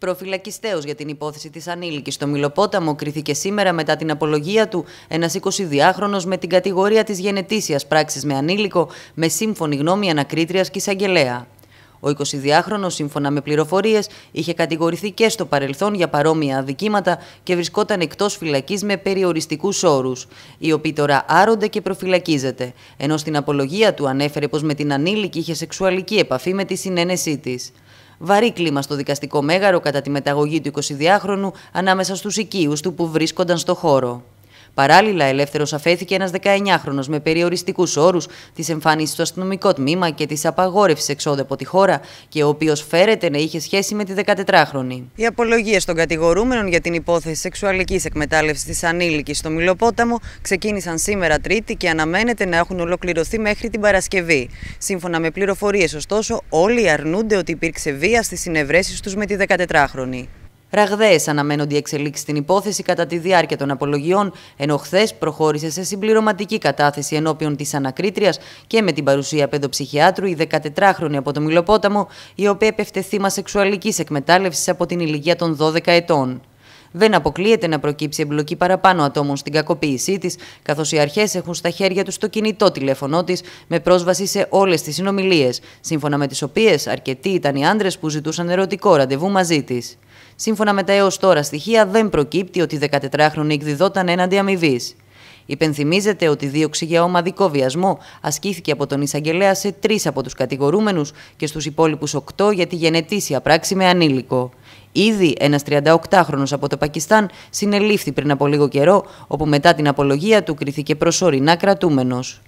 Προφυλακιστέο για την υπόθεση της ανήλικης. στο Μιλοπόταμο κρίθηκε σήμερα μετά την απολογία του ένας 22 22χρονο με την κατηγορία της γενετήσιας πράξης με ανήλικο με σύμφωνη γνώμη ανακρίτριας και εισαγγελέα. Ο 22 χρονο σύμφωνα με πληροφορίες, είχε κατηγορηθεί και στο παρελθόν για παρόμοια αδικήματα και βρισκόταν εκτός φυλακής με περιοριστικούς όρους, οι οποίοι τώρα άρονται και προφυλακίζεται, ενώ στην απολογία του ανέφερε πως με την ανήλικη είχε σεξουαλική επαφή με τη συνένεσή της βαρύ κλίμα στο δικαστικό μέγαρο κατά τη μεταγωγή του 22χρονου ανάμεσα στους οικείους του που βρίσκονταν στο χώρο. Παράλληλα, ελεύθερος αφέθηκε ένας 19χρονο με περιοριστικούς όρους τη εμφάνιση στο αστυνομικό τμήμα και τη απαγόρευσης εξόδου από τη χώρα και ο οποίος φέρεται να είχε σχέση με τη 14χρονη. Οι απολογίες των κατηγορούμενων για την υπόθεση σεξουαλικής εκμετάλλευσης της ανήλικης στο Μιλοπόταμο ξεκίνησαν σήμερα Τρίτη και αναμένεται να έχουν ολοκληρωθεί μέχρι την Παρασκευή. Σύμφωνα με πληροφορίες, ωστόσο, όλοι αρνούνται ότι υπήρξε βία στις συνευρέσεις τους με τη 14χρονη. Ραγδαίες αναμένονται οι εξελίξεις στην υπόθεση κατά τη διάρκεια των απολογιών, ενώ χθες προχώρησε σε συμπληρωματική κατάθεση ενώπιον της ανακρίτριας και με την παρουσία παιδοψυχιάτρου η 14χρονη από το Μιλοπόταμο, η οποία επευτεθεί μα σεξουαλικής εκμετάλλευσης από την ηλικία των 12 ετών. Δεν αποκλείεται να προκύψει εμπλοκή παραπάνω ατόμων στην κακοποίησή της, καθώς οι αρχές έχουν στα χέρια τους το κινητό τηλέφωνό της με πρόσβαση σε όλες τις συνομιλίες, σύμφωνα με τις οποίες αρκετοί ήταν οι άντρες που ζητούσαν ερωτικό ραντεβού μαζί της. Σύμφωνα με τα έως τώρα στοιχεία, δεν προκύπτει ότι 14χρονη εκδιδόταν έναντι αμοιβής. Υπενθυμίζεται ότι δίωξη για ομαδικό βιασμό ασκήθηκε από τον εισαγγελέα σε τρεις από τους κατηγορούμενους και στους υπόλοιπους οκτώ για τη γενετήσια πράξη με ανήλικο. Ήδη ένας 38χρονο από το Πακιστάν συνελήφθη πριν από λίγο καιρό, όπου μετά την απολογία του κρίθηκε προσωρινά κρατούμενος.